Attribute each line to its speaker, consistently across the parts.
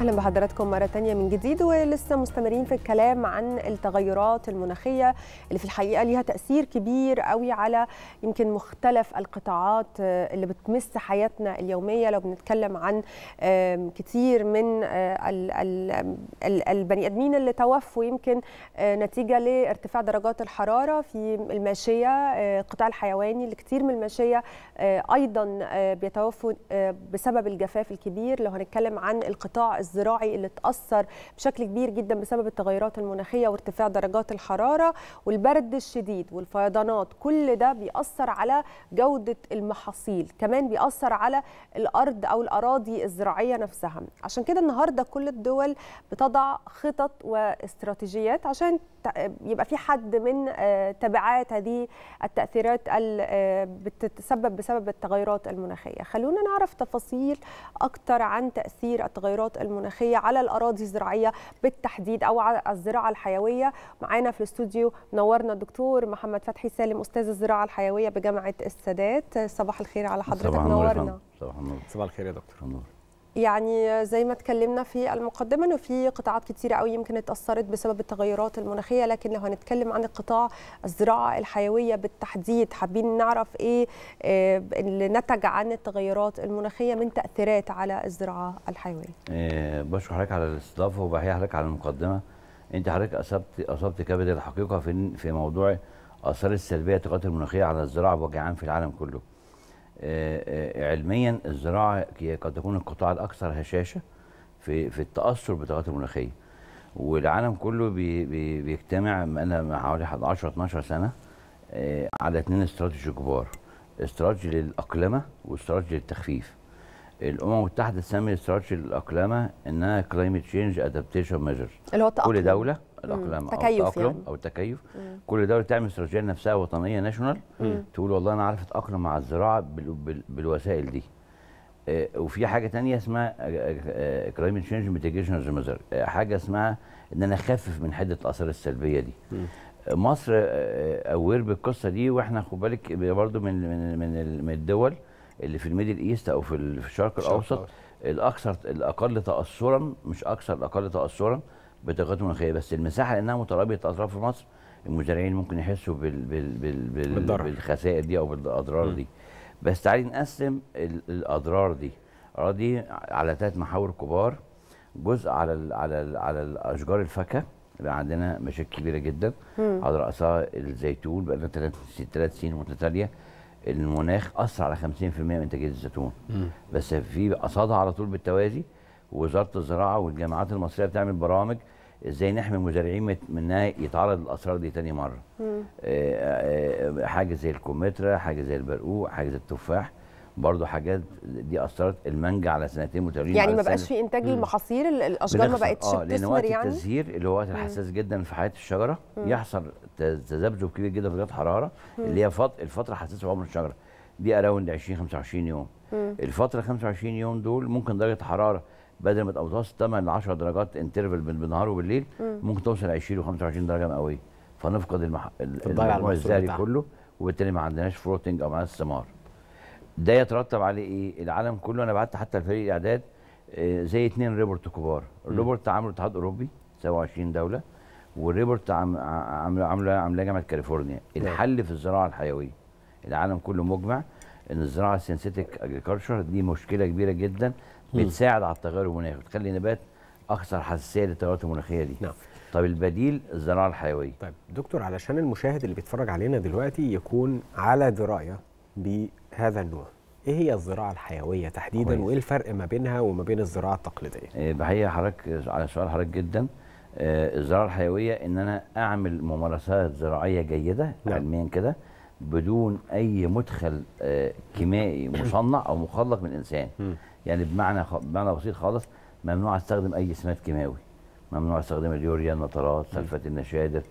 Speaker 1: اهلا بحضراتكم مره تانية من جديد ولسه مستمرين في الكلام عن التغيرات المناخيه اللي في الحقيقه ليها تاثير كبير قوي على يمكن مختلف القطاعات اللي بتمس حياتنا اليوميه لو بنتكلم عن كتير من آه، البني ادمين اللي توفوا يمكن آه، نتيجه لارتفاع درجات الحراره في الماشيه آه، القطاع الحيواني اللي كتير من الماشيه ايضا بيتوفوا بسبب الجفاف الكبير لو هنتكلم عن القطاع الزراعي اللي تأثر بشكل كبير جدا بسبب التغيرات المناخية وارتفاع درجات الحرارة والبرد الشديد والفيضانات كل ده بيأثر على جودة المحاصيل كمان بيأثر على الأرض أو الأراضي الزراعية نفسها عشان كده النهاردة كل الدول بتضع خطط واستراتيجيات عشان يبقى في حد من آه، تبعات هذه التاثيرات اللي آه، بتتسبب بسبب التغيرات المناخيه خلونا نعرف تفاصيل اكثر عن تاثير التغيرات المناخيه على الاراضي الزراعيه بالتحديد او على الزراعه الحيويه معانا في الاستوديو نورنا الدكتور محمد فتحي سالم استاذ الزراعه الحيويه بجامعه السادات صباح الخير على حضرتك نورنا
Speaker 2: صباح النور صباح الخير يا دكتور نور
Speaker 1: يعني زي ما اتكلمنا في المقدمه انه في قطاعات كتيره قوي يمكن اتاثرت بسبب التغيرات المناخيه لكن لو هنتكلم عن القطاع الزراعه الحيويه بالتحديد حابين نعرف ايه آه، اللي نتج عن التغيرات المناخيه من تاثيرات على الزراعه الحيويه.
Speaker 3: إيه بشكر حضرتك على الاستضافه وبحيي حضرتك على المقدمه. انت حضرتك اصبت اصبت كبد الحقيقه في في موضوع اثار السلبيه التغيرات المناخيه على الزراعه بوجه عام في العالم كله. آه، آه، علميا الزراعه قد تكون القطاع الاكثر هشاشه في في التاثر بالتغيرات المناخيه والعالم كله بي بي بيجتمع انا حوالي 10 12 سنه آه، على اثنين استراتيجي كبار استراتيجي للاقلمه واستراتيجي للتخفيف الامم المتحده تسمي استراتيجي للاقلمه انها كلايمت تشينج ادابتيشن ميجر كل دوله الاقلام او التاقلم يعني. او التكيف مم. كل دوله تعمل استراتيجيه لنفسها وطنيه ناشونال تقول والله انا عارف اتاقلم مع الزراعه بالوسائل دي آه، وفي حاجه ثانيه اسمها كلايمت تشينج ميتيجيشن حاجه اسمها ان انا اخفف من حده الاثار السلبيه دي مم. آه، مصر اوير آه، بالقصه دي واحنا خد بالك برده من من من, من الدول اللي في الميدل ايست او في الشرق الاوسط الاكثر الاقل تاثرا مش اكثر الاقل تاثرا بطاقات مناخيه بس المساحه لانها مترابطه اطراف في مصر المزارعين ممكن يحسوا بال بال بال بال بالضرر. بالخسائر دي او بالاضرار دي بس تعالي نقسم الاضرار دي اراضي على ثلاث محاور كبار جزء على الـ على الـ على الاشجار الفاكهه بقى عندنا مشاكل كبيره جدا مم. على راسها الزيتون بقى لنا ثلاث سنين متتاليه المناخ اثر على 50% من انتاجيه الزيتون مم. بس في قصادها على طول بالتوازي وزاره الزراعه والجامعات المصريه بتعمل برامج ازاي نحمي المزارعين من انها يتعرض للاسرار دي تاني مره آه، آه، آه، حاجه زي الكمثرى حاجه زي البرقوق حاجه زي التفاح برضه حاجات دي اثرت المانجا على سنتين متتاليين يعني ما بقاش في انتاج المحاصيل
Speaker 1: الاشجار ما بقتش آه بتثمر وقت يعني التزهير
Speaker 3: اللي هو وقت الحساس جدا في حياه الشجره مم. يحصل تذبذب كبير جدا في درجات حراره مم. اللي هي فط... الفتره الحساسه في عمر الشجره دي اراوند 20 25 يوم مم. الفتره 25 يوم دول ممكن درجه حراره بدل ما تبقى متوسط 8 ل 10 درجات انترفال النهار وبالليل ممكن توصل 20 و 25 درجه مئويه فنفقد المح... المجموع الزهري كله وبالتالي ما عندناش فروتنج او معناها استثمار ده يترتب عليه ايه العالم كله انا بعت حتى لفريق الاعداد آه، زي اثنين ريبورت كبار الريبورت عامله الاتحاد الاوروبي 27 دوله والريبورت عامله عامله عامله جامعه كاليفورنيا الحل في الزراعه الحيويه العالم كله مجمع ان الزراعه السنسيتك اجريكلتشر دي مشكله كبيره جدا بتساعد على التغير المناخي بتخلي النبات اكثر حساسيه للتغيرات المناخيه دي نعم طب البديل الزراعه الحيويه طيب
Speaker 2: دكتور علشان المشاهد اللي بيتفرج علينا دلوقتي يكون على درايه بهذا النوع ايه هي الزراعه الحيويه تحديدا وايه الفرق ما بينها وما بين الزراعه التقليديه
Speaker 3: بحيه حضرتك على سؤال حضرتك جدا آه، الزراعه الحيويه ان انا اعمل ممارسات زراعيه جيده نعم. علميا كده بدون اي مدخل آه، كيميائي مصنع او مخلق من انسان يعني بمعنى خ... بمعنى بسيط خالص ممنوع استخدم اي سمات كيماوي ممنوع استخدم اليوريا النطرات سلفات النشادر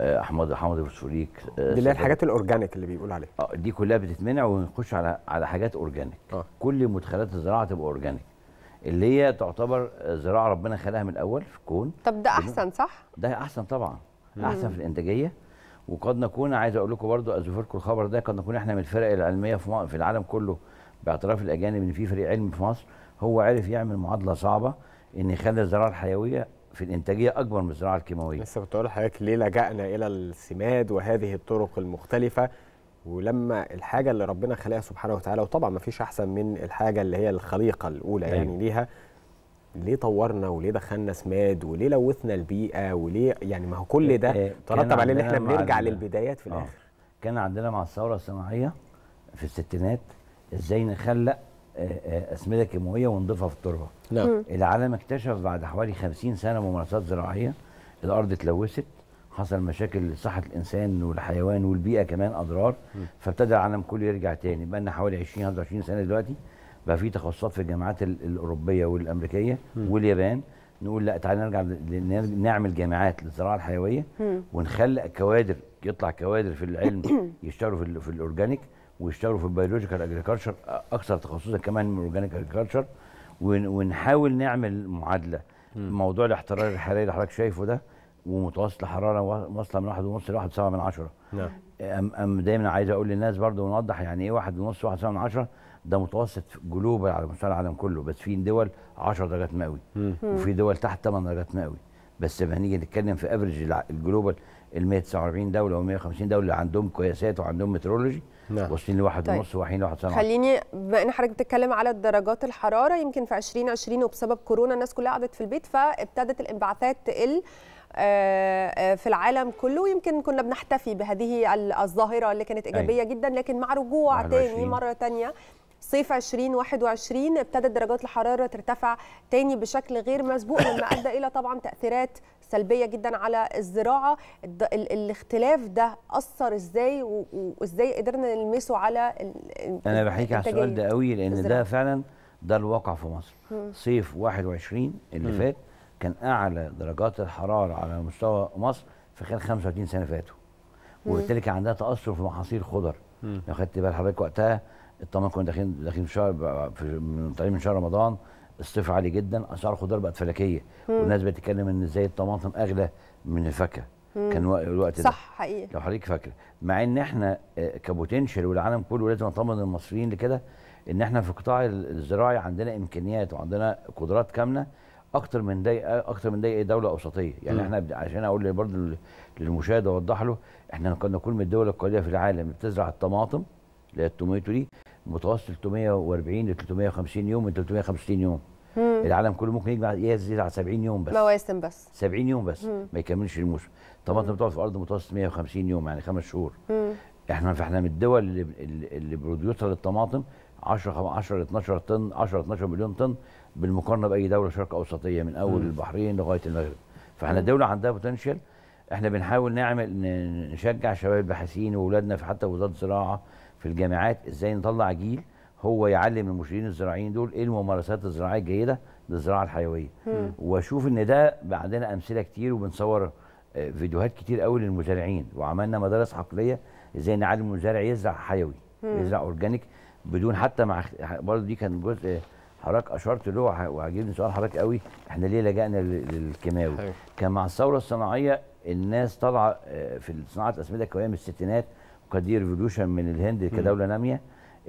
Speaker 3: آه، احماض الحمض الفوسفوريك آه، دي اللي هي الحاجات الاورجانيك اللي بيقول عليها اه دي كلها بتتمنع ونخش على على حاجات اورجانيك آه. كل مدخلات الزراعه تبقى اورجانيك اللي هي تعتبر زراعه ربنا خلقها من الاول في الكون طب ده احسن صح ده احسن طبعا مم. احسن في الانتاجيه وقد نكون عايز اقول لكم برضو اذكركم الخبر ده قد نكون احنا من الفرق العلميه في العالم كله باعتراف الاجانب ان في فريق علم في مصر هو عرف يعمل معادله صعبه ان يخلي الزراعه الحيويه في الانتاجيه اكبر من الزراعه الكيماويه لسه كنت اقول لحضرتك ليه لجانا الى
Speaker 2: السماد وهذه الطرق المختلفه ولما الحاجه اللي ربنا خلقها سبحانه وتعالى وطبعا ما فيش احسن من الحاجه اللي هي الخليقه الاولى أيوة. يعني ليها ليه طورنا وليه دخلنا سماد وليه لوثنا البيئه وليه يعني ما هو كل إيه، ده إيه، ترتب عليه ان احنا بنرجع للبدايات في آه. الاخر
Speaker 3: كان عندنا مع الثوره الصناعيه في الستينات ازاي نخلق آه، آه، اسمده كيماويه ونضيفها في التربه نعم العالم اكتشف بعد حوالي 50 سنه ممارسات زراعيه الارض اتلوثت حصل مشاكل لصحه الانسان والحيوان والبيئه كمان اضرار فابتدى العالم كله يرجع تاني بقى لنا حوالي 20 21 سنه دلوقتي بقى في تخصصات في الجامعات الاوروبيه والامريكيه م. واليابان نقول لا تعالى نرجع نعمل جامعات للزراعه الحيويه م. ونخلق كوادر يطلع كوادر في العلم يشتغلوا في, في الاورجانيك ويشتغلوا في البيولوجيكال اجريكلتشر اكثر تخصصا كمان من الاورجانيك اجريكلتشر ونحاول نعمل معادله م. موضوع الاحترار الحراري اللي حضرتك شايفه ده ومتوسط الحراره واصله من واحد ونص لواحد سبعة من عشرة نعم أم, دايما عايز اقول للناس برضه ونوضح يعني ايه واحد ونص واحد سبعة من عشرة ده متوسط جلوبال على مستوى العالم كله بس في دول 10 درجات مئوي وفي دول تحت 8 درجات مئوي بس لما نيجي نتكلم في افريج الجلوبال ال 149 دوله و 150 دوله اللي عندهم قياسات وعندهم مترولوجي نعم واصلين لواحد طيب. ونص واحدين واحد سنه خليني
Speaker 1: بما ان حضرتك بتتكلم على درجات الحراره يمكن في 2020 وبسبب كورونا الناس كلها قعدت في البيت فابتدت الانبعاثات تقل آه، آه، في العالم كله يمكن كنا بنحتفي بهذه الظاهره اللي كانت ايجابيه أي. جدا لكن مع رجوع تاني مره تانية صيف 2021 ابتدت درجات الحراره ترتفع تاني بشكل غير مسبوق مما ادى الى طبعا تاثيرات سلبيه جدا على الزراعه الاختلاف ده اثر ازاي وازاي قدرنا نلمسه على انا بحكيك على السؤال ده قوي لان الزراعة. ده
Speaker 3: فعلا ده الواقع في مصر مم. صيف 21 اللي مم. فات كان اعلى درجات الحراره على مستوى مصر في خلال 35 سنه فاتوا وبالتالي كان عندها تاثر في محاصيل خضر لو خدت بال حضرتك وقتها الطماطم كنا داخلين داخلين في شهر في من شهر رمضان الصيف عالي جدا اسعار الخضار بقت فلكيه والناس بتتكلم ان ازاي الطماطم اغلى من الفاكهه كان الوقت صح ده صح حقيقي لو حضرتك فاكره مع ان احنا آه، كبوتنشال والعالم كله لازم نطمن المصريين لكده ان احنا في القطاع الزراعي عندنا امكانيات وعندنا قدرات كامله اكتر من ده اكتر من ده اي دوله اوسطيه يعني م. احنا عشان اقول برضه للمشاهد اوضح له احنا كنا كل من الدول القليله في العالم بتزرع الطماطم اللي هي التوميتو دي متوسط 340 ل 350 يوم من 350 يوم مم. العالم كله ممكن يجمع يزيد على 70 يوم بس مواسم
Speaker 1: بس 70
Speaker 3: يوم بس مم. ما يكملش الموسم طماطم بتقعد في الارض متوسط 150 يوم يعني خمس شهور مم. احنا فاحنا من الدول اللي اللي بروديوسر للطماطم 10 10 12 طن 10 12 مليون طن بالمقارنه باي دوله شرق اوسطيه من اول مم. البحرين لغايه المغرب فاحنا مم. دوله عندها بوتنشال احنا بنحاول نعمل نشجع شباب الباحثين واولادنا في حتى وزاره الزراعه في الجامعات ازاي نطلع جيل هو يعلم المشيرين الزراعيين دول ايه الممارسات الزراعيه الجيده للزراعه الحيويه واشوف ان ده عندنا امثله كتير وبنصور آه، فيديوهات كتير قوي للمزارعين وعملنا مدارس عقليه ازاي نعلم المزارع يزرع حيوي يزرع اورجانيك بدون حتى مع برضه دي كان جزء آه، حضرتك اشرت له وعجبني سؤال حضرتك قوي احنا ليه لجانا للكيماوي كان مع الثوره الصناعيه الناس طالعه آه، في صناعه الاسمده الكيماويه من الستينات قدير ريفوليوشن من الهند كدوله ناميه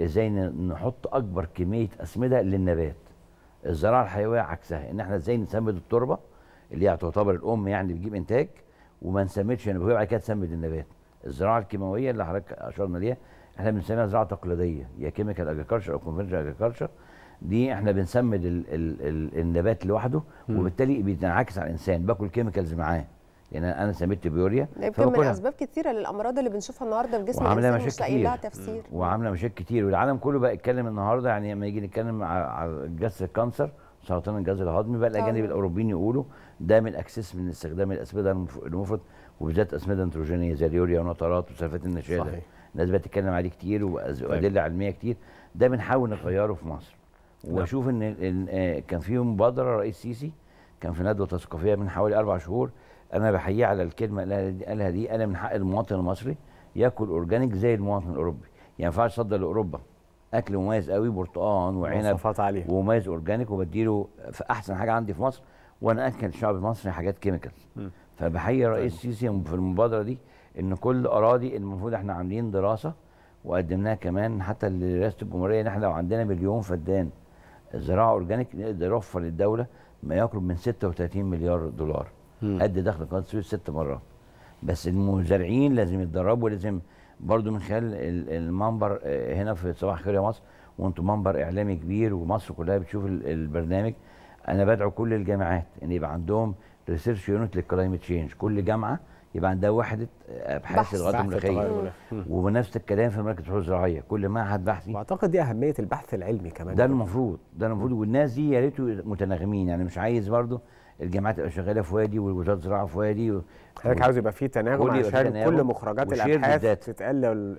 Speaker 3: ازاي نحط اكبر كميه اسمده للنبات الزراعه الحيويه عكسها ان احنا ازاي نسمد التربه اللي هي تعتبر الام يعني بتجيب انتاج وما نسمدش النبات بعد كده تسمد النبات الزراعه الكيماويه اللي حضرتك اشرنا ليها احنا بنسميها زراعه تقليديه يا كيميكال اجريكلتشر او كونفشنال اجريكلتشر دي احنا بنسمد ال ال ال النبات لوحده وبالتالي بينعكس على الانسان باكل كيميكالز معاه لان انا سميت بيوريا يمكن من اسباب
Speaker 1: كثيره للامراض اللي بنشوفها النهارده في جسم وعامله مشاكل كتير لها تفسير
Speaker 3: وعامله مشاكل كتير والعالم كله بقى يتكلم النهارده يعني لما يجي نتكلم على جلسه الكانسر سرطان الجهاز الهضمي بقى الاجانب الاوروبيين يقولوا ده من الاكسس من استخدام الاسمده المفرط وبالذات اسمده نيتروجينيه زي اليوريا ونطرات وسلفات النشاده صحيح. الناس بقى تتكلم عليه كتير طيب. وادله علميه كتير ده بنحاول نغيره في مصر نعم. واشوف ان آه، كان في مبادره رئيس سيسي كان في ندوه تثقيفيه من حوالي اربع شهور انا بحييه على الكلمه اللي قالها دي انا من حق المواطن المصري ياكل اورجانيك زي المواطن الاوروبي يعني ما ينفعش اصدر لاوروبا اكل مميز قوي برتقان وعنب ومميز اورجانيك وبديله في احسن حاجه عندي في مصر وانا اكل الشعب المصري حاجات كيميكال فبحيي الرئيس طيب. السيسي في المبادره دي ان كل اراضي المفروض احنا عاملين دراسه وقدمناها كمان حتى لرئاسه الجمهوريه ان احنا لو عندنا مليون فدان زراعه اورجانيك نقدر نوفر للدوله ما يقرب من 36 مليار دولار قد دخل قناه السويس ست مرات بس المزارعين لازم يتدربوا لازم برضو من خلال المنبر آه، هنا في صباح خير يا مصر وانتم منبر اعلامي كبير ومصر كلها بتشوف البرنامج انا بدعو كل الجامعات ان يبقى عندهم ريسيرش يونت للكلايمت تشينج كل جامعه يبقى عندها وحده ابحاث آه، الغاز المناخيه ونفس الكلام في مركز البحوث الزراعيه كل معهد بحثي واعتقد دي اهميه البحث العلمي كمان ده المفروض ده المفروض والناس دي يا ريتوا متناغمين يعني مش عايز برضو الجامعات تبقى شغاله في وادي والوزاره الزراعه في وادي و... حضرتك عاوز يبقى في تناغم عشان تناغم كل مخرجات الابحاث
Speaker 2: تتقال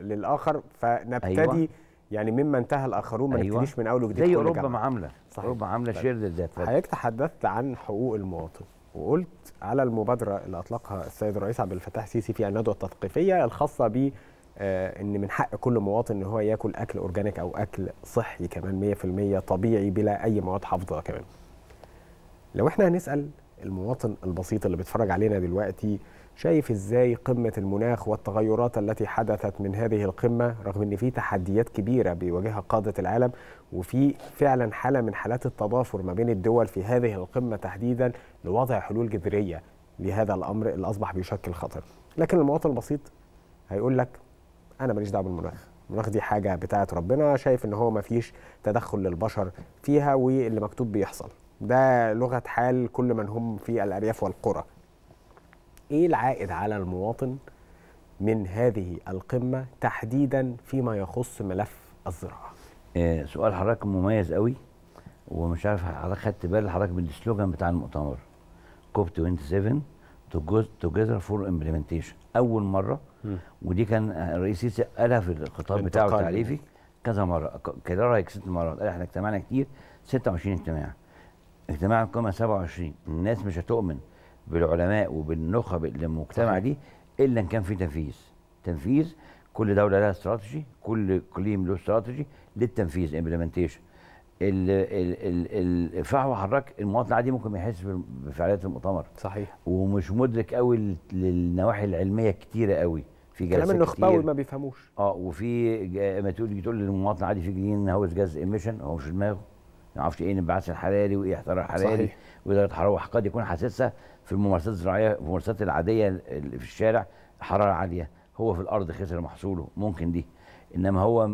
Speaker 2: للاخر فنبتدي أيوة. يعني مما انتهى الاخرون ما أيوة. نبتديش من اول وجديد زي اوروبا ما عامله صحيح اوروبا عامله طيب. شير للذات حضرتك تحدثت عن حقوق المواطن وقلت على المبادره اللي اطلقها السيد الرئيس عبد الفتاح السيسي في الندوه التثقيفيه الخاصه ب آه ان من حق كل مواطن ان هو ياكل اكل اورجانيك او اكل صحي كمان 100% طبيعي بلا اي مواد حافظه كمان لو احنا هنسال المواطن البسيط اللي بيتفرج علينا دلوقتي شايف ازاي قمه المناخ والتغيرات التي حدثت من هذه القمه رغم ان في تحديات كبيره بيواجهها قاده العالم وفي فعلا حاله من حالات التضافر ما بين الدول في هذه القمه تحديدا لوضع حلول جذريه لهذا الامر اللي اصبح بيشكل خطر لكن المواطن البسيط هيقول لك انا ماليش دعوه بالمناخ المناخ دي حاجه بتاعه ربنا شايف ان هو ما فيش تدخل للبشر فيها واللي مكتوب بيحصل ده لغه حال كل من هم في الارياف والقرى ايه العائد على المواطن من هذه القمه تحديدا فيما يخص ملف الزراعه
Speaker 3: آه، سؤال حضرتك مميز قوي ومش عارف حضرتك خدت بال حضرتك من السلوجان بتاع المؤتمر كوب 27 توجذر فور امبلمنتيشن اول مره م. ودي كان الرئيس قالها في الخطاب بتاعه التعريفي كذا مره كده رايك ست مرات قال احنا اجتمعنا كتير 26 اجتماع اجتماع القمه 27 الناس مش هتؤمن بالعلماء وبالنخب اللي المجتمع دي الا ان كان في تنفيذ تنفيذ كل دوله لها استراتيجي كل اقليم له استراتيجي للتنفيذ امبلمنتيشن الفحوى حراك المواطن العادي ممكن ما يحس بفعاليات المؤتمر صحيح ومش مدرك قوي للنواحي العلميه كتيره قوي في جلسات كلام النخبوي ما بيفهموش اه وفي ما تقول تقول للمواطن العادي في جنين هوس جاز ايميشن هو مش دماغه ما اعرفش ايه الانبعاث الحراري وايه احترار حراري صحيح. ودرجه الحراره وقد يكون حاسسها في الممارسات الزراعيه في الممارسات العاديه اللي في الشارع حراره عاليه هو في الارض خسر محصوله ممكن دي انما هو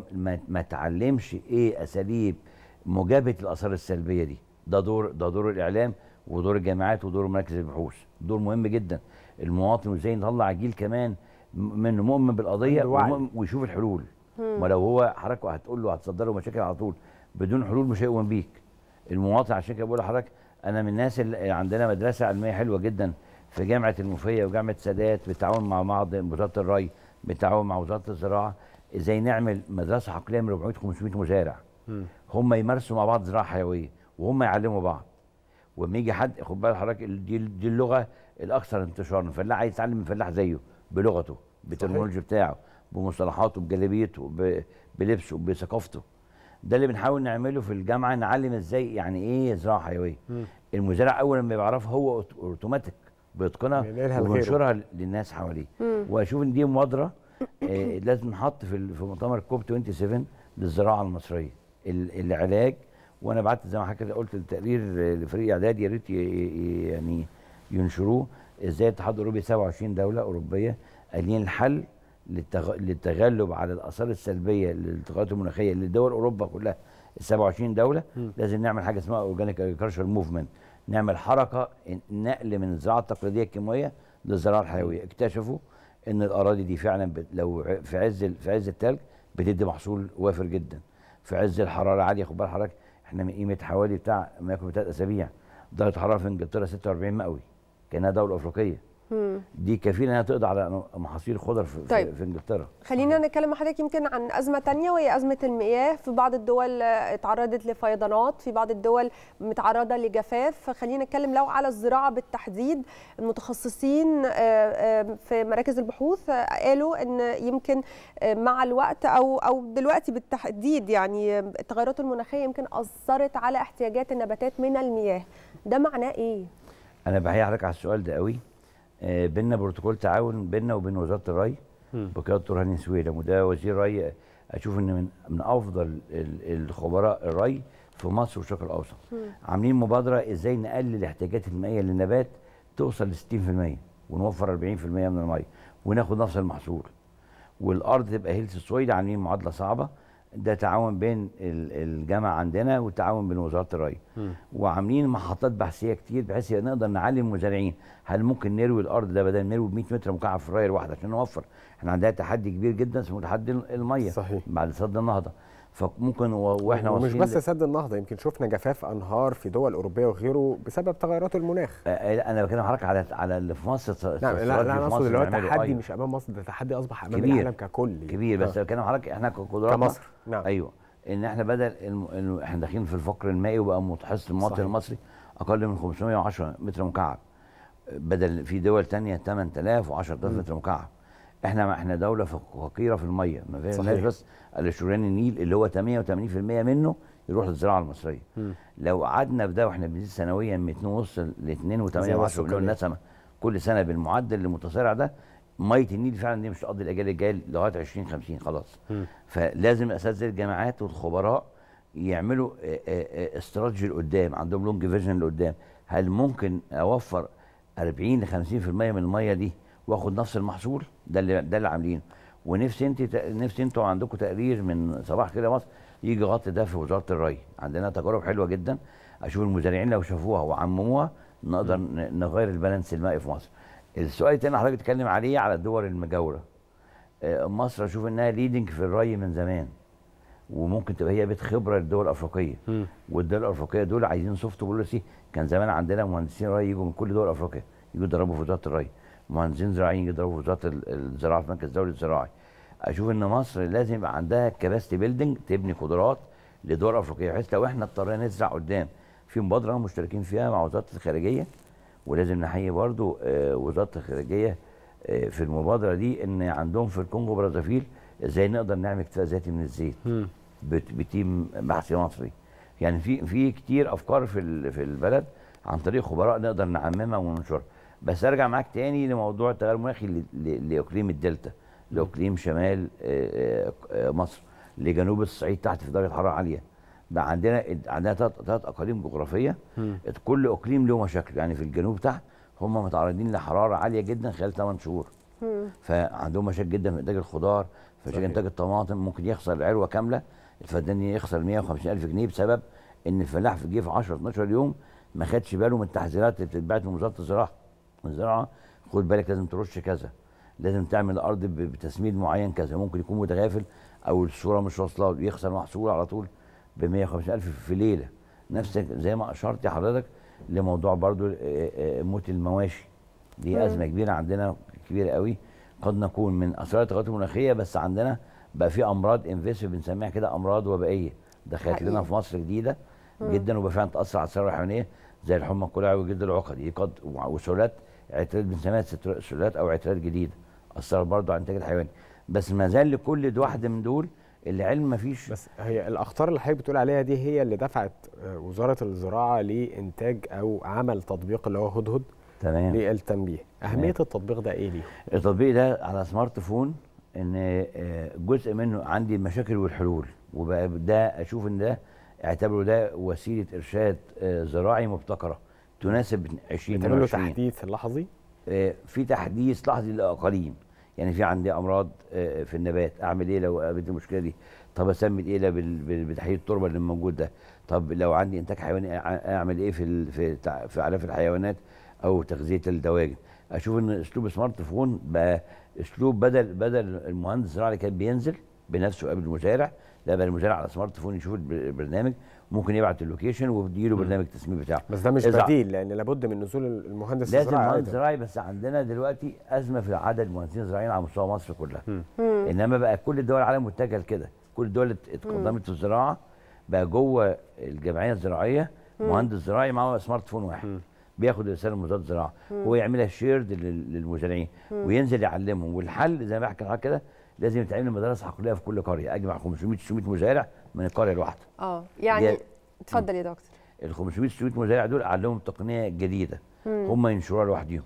Speaker 3: ما اتعلمش ايه اساليب مجابهه الاثار السلبيه دي ده دور ده دور الاعلام ودور الجامعات ودور مراكز البحوث دور مهم جدا المواطن وازاي نطلع جيل كمان من مؤمن بالقضيه ويشوف الحلول ما لو هو حضرتك هتقول له هتصدر له مشاكل على طول بدون حلول مش هيقوم بيك المواطن عشان كده بقول لحضرتك انا من الناس اللي عندنا مدرسه علميه حلوه جدا في جامعه الموفيه وجامعه سادات بالتعاون مع بعض وزاره الري بالتعاون مع وزاره الزراعه ازاي نعمل مدرسه حقليه من 400 500 مزارع هم يمارسوا مع بعض زراعه حيويه وهم يعلموا بعض ولما يجي حد خد بال حضرتك دي, دي اللغه الاكثر انتشارا الفلاح عايز يتعلم الفلاح زيه بلغته بالترمولوجي بتاعه بمصطلحاته بجاذبيته بلبسه بثقافته ده اللي بنحاول نعمله في الجامعه نعلم ازاي يعني ايه زراعه حيويه المزارع اول ما بيعرف هو اوتوماتيك بيتقنها وبينشرها للناس حواليه واشوف ان دي مبادره آه لازم نحط في في مؤتمر كوب 27 للزراعه المصريه العلاج وانا بعت زي ما حضرتك قلت التقرير لفريق اعداد يا ريت يعني ينشروه ازاي الاتحاد الاوروبي 27 دوله اوروبيه قالين الحل للتغلب على الاثار السلبيه للتغيرات المناخيه لدول اوروبا كلها ال 27 دوله م. لازم نعمل حاجه اسمها اورجانيك اجريكلتشر موفمنت نعمل حركه نقل من الزراعه التقليديه الكيماويه للزراعه الحيويه اكتشفوا ان الاراضي دي فعلا لو في عز في عز الثلج بتدي محصول وافر جدا في عز الحراره عاليه خد بال حضرتك احنا من قيمه حوالي بتاع ما يكون ثلاث اسابيع درجه حراره في انجلترا 46 مئوي كانها دوله افريقيه دي كفيله انها تقضي على محاصيل خضر في, طيب. في انجلترا
Speaker 1: خلينا آه. نتكلم مع حضرتك يمكن عن ازمه ثانيه وهي ازمه المياه في بعض الدول آه، اتعرضت لفيضانات في بعض الدول متعرضه لجفاف فخلينا نتكلم لو على الزراعه بالتحديد المتخصصين آه، في مراكز البحوث قالوا ان يمكن مع الوقت او او دلوقتي بالتحديد يعني التغيرات المناخيه يمكن اثرت على احتياجات النباتات من المياه ده معناه ايه
Speaker 3: انا بحيي حضرتك على السؤال ده قوي آه، بيننا بروتوكول تعاون بيننا وبين وزاره الري بقياده هاني سويلم وده وزير ري آه، اشوف ان من, من افضل الخبراء الري في مصر والشرق الاوسط عاملين مبادره ازاي نقلل الاحتياجات المائيه للنبات توصل ل 60% ونوفر 40% من الميه وناخد نفس المحصول والارض تبقى هيلث سويد عاملين معادله صعبه ده تعاون بين الجامعه عندنا والتعاون بين وزاره الري وعاملين محطات بحثيه كتير بحيث نقدر نعلم المزارعين هل ممكن نروي الارض ده بدل نروي ب 100 متر مكعب في الري الواحده عشان نوفر احنا عندنا تحدي كبير جدا اسمه تحدي الميه صحيح. بعد سد النهضه فممكن واحنا مش بس سد
Speaker 2: النهضه يمكن شفنا جفاف انهار في دول اوروبيه وغيره بسبب تغيرات المناخ
Speaker 3: آه، آه، انا بتكلم حضرتك على على اللي في مصر نعم لا لا انا اقصد اللي هو أيوه.
Speaker 2: مش امام مصر ده تحدي اصبح امام كبير العالم
Speaker 3: ككل كبير بس بتكلم حضرتك احنا كقدرات كمصر نعم ايوه ان احنا بدل الم... احنا داخلين في الفقر المائي وبقى متحصل المواطن المصري اقل من 510 متر مكعب بدل في دول ثانيه 8000 و10000 متر مكعب احنا ما احنا دوله فقيره في الميه ما فيهاش بس الشريان النيل اللي هو 88% منه يروح للزراعه المصريه م. لو قعدنا في ده واحنا بنزيد سنويا من 2.5 ل 2.8 مليون نسمه كل سنه بالمعدل المتسارع ده ميه النيل فعلا دي مش هتقضي الاجيال الجايه لغايه 2050 خلاص م. فلازم اساتذه الجامعات والخبراء يعملوا استراتيجي لقدام عندهم لونج فيجن لقدام هل ممكن اوفر 40 ل 50% من الميه دي واخد نفس المحصول؟ ده اللي ده اللي عاملينه ونفسي انت نفسي انتوا عندكم تقرير من صباح كده مصر يجي يغطي ده في وزاره الري عندنا تجارب حلوه جدا اشوف المزارعين لو شافوها وعمموها نقدر نغير البالانس المائي في مصر السؤال الثاني حضرتك بتتكلم عليه على الدول المجاوره آه، مصر اشوف انها ليدنج في الري من زمان وممكن تبقى هي بيت خبره للدول الافريقيه والدول الافريقيه دول عايزين سوفت بوليسي كان زمان عندنا مهندسين ري يجوا من كل دول افريقيا يجوا يضربوا في وزاره الري مهندسين زراعيين يضربوا وزاره الزراعه في مركز دولي الزراعي اشوف ان مصر لازم يبقى عندها كباستي بيلدنج تبني قدرات لدول افريقيه بحيث لو احنا اضطرينا نزرع قدام في مبادره مشتركين فيها مع وزاره الخارجيه ولازم نحيي برضو آه، وزاره الخارجيه آه، في المبادره دي ان عندهم في الكونجو برازافيل ازاي نقدر نعمل اكتفاء ذاتي من الزيت بتيم بحثي مصري يعني في في كتير افكار في في البلد عن طريق خبراء نقدر نعممها وننشرها بس ارجع معاك تاني لموضوع التغير المناخي لاقليم الدلتا لاقليم شمال آه، آه، آه، مصر لجنوب الصعيد تحت في درجه حراره عاليه بقى عندنا عندنا ثلاث اقاليم جغرافيه كل اقليم له مشاكل يعني في الجنوب تحت هم متعرضين لحراره عاليه جدا خلال 8 شهور فعندهم مشاكل جدا في انتاج الخضار في انتاج الطماطم ممكن يخسر العروه كامله الفدان يخسر 150000 جنيه بسبب ان الفلاح في جه في 10 12 يوم ما خدش باله من التحذيرات اللي بتتبعت من وزاره الزراعه الزراعه خد بالك لازم ترش كذا لازم تعمل الارض بتسميد معين كذا ممكن يكون متغافل او الصوره مش واصله يخسر محصول على طول ب 150000 في ليله نفسك زي ما اشرت حضرتك لموضوع برضو آه، آه، موت المواشي دي مم. ازمه كبيره عندنا كبيره قوي قد نكون من اثار التغيرات المناخيه بس عندنا بقى في امراض انفيسيف بنسميها كده امراض وبائيه دخلت لنا في مصر جديده مم. جدا وبقى فعلا تاثر على الثروه الحيوانيه زي الحمى الكلوعي والجلد العقدي قد وسولات عتلات بنسميها سلالات او عتلات جديده اثرت برضه على الانتاج الحيواني بس ما زال لكل واحده من دول العلم ما فيش بس هي الاخطار اللي حضرتك
Speaker 2: بتقول عليها دي هي اللي دفعت آه، وزاره الزراعه لانتاج او عمل تطبيق اللي هو
Speaker 3: هدهد تمام للتنبيه
Speaker 2: اهميه تمام. التطبيق ده ايه ليه
Speaker 3: التطبيق ده على سمارت فون ان آه، جزء منه عندي المشاكل والحلول وبقى ده اشوف ان ده اعتبره ده وسيله ارشاد آه، زراعي مبتكره تناسب 20 بتعمل له تحديث لحظي؟ آه، في تحديث لحظي للاقاليم يعني في عندي امراض آه، في النبات اعمل ايه لو قابلت المشكله دي طب اسمي ايه بتحليل التربه اللي موجود ده طب لو عندي انتاج حيواني اعمل ايه في في في اعلاف الحيوانات او تغذيه الدواجن اشوف ان اسلوب سمارت فون بقى اسلوب بدل بدل المهندس الزراعي اللي كان بينزل بنفسه قبل المزارع لا بقى المزارع على سمارت فون يشوف البرنامج ممكن يبعت اللوكيشن ويديله برنامج التسميم بتاعه بس ده مش بديل
Speaker 2: لان يعني لابد من نزول
Speaker 3: المهندس الزراعي لازم الزراعي مهندس زراعي بس عندنا دلوقتي ازمه في عدد المهندسين الزراعيين على مستوى مصر كلها انما بقى كل دول العالم متجهه لكده كل الدول اتقدمت في الزراعه بقى جوه الجمعيه الزراعيه مهندس زراعي معاه سمارت فون واحد مم. بياخد رساله من وزاره الزراعه هو يعملها شيرد للمزارعين وينزل يعلمهم والحل زي ما بحكي لحضرتك كده لازم يتعمل مدارس عقليه في كل قريه اجمع 500 600 مزارع من القريه الواحده
Speaker 1: اه يعني اتفضل يا دكتور
Speaker 3: ال 500 600 مزارع دول اعلمهم تقنيه جديده هم ينشروها لوحدهم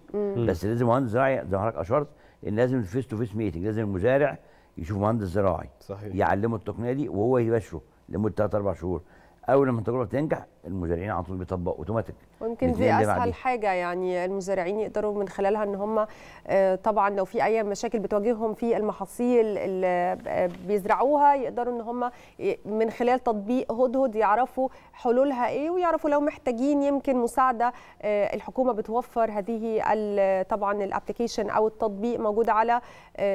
Speaker 3: بس لازم مهندس زراعي زي ما حضرتك اشرت ان لازم فيس تو فيس ميتنج لازم المزارع يشوف مهندس زراعي صحيح يعلمه التقنيه دي وهو يبشره لمده ثلاث اربع شهور اول لما التجربه تنجح المزارعين على طول بيطبقوا اوتوماتيك ويمكن دي اسهل
Speaker 1: حاجه يعني المزارعين يقدروا من خلالها ان هم آه، طبعا لو في اي مشاكل بتواجههم في المحاصيل اللي بيزرعوها يقدروا ان هم من خلال تطبيق هدهد يعرفوا حلولها ايه ويعرفوا لو محتاجين يمكن مساعده آه، الحكومه بتوفر هذه طبعا الابلكيشن او التطبيق موجود على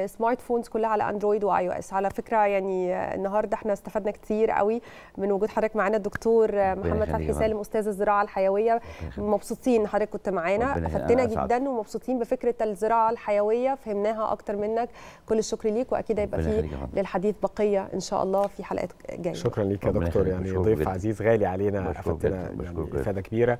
Speaker 1: سمارت آه، فونز كلها على اندرويد واي او اس على فكره يعني النهارده احنا استفدنا كتير قوي من وجود حضرتك معانا الدكتور محمد يعني سالم استاذ الزراعه الحيويه مبسوطين حضرتك كنت معانا فتنا جدا ومبسوطين بفكره الزراعه الحيويه فهمناها اكتر منك كل الشكر ليك واكيد هيبقى في للحديث بقيه ان شاء الله في حلقات جايه
Speaker 2: شكرا ليك يا دكتور يعني ضيف عزيز غالي علينا فتنا يعني افاده كبيره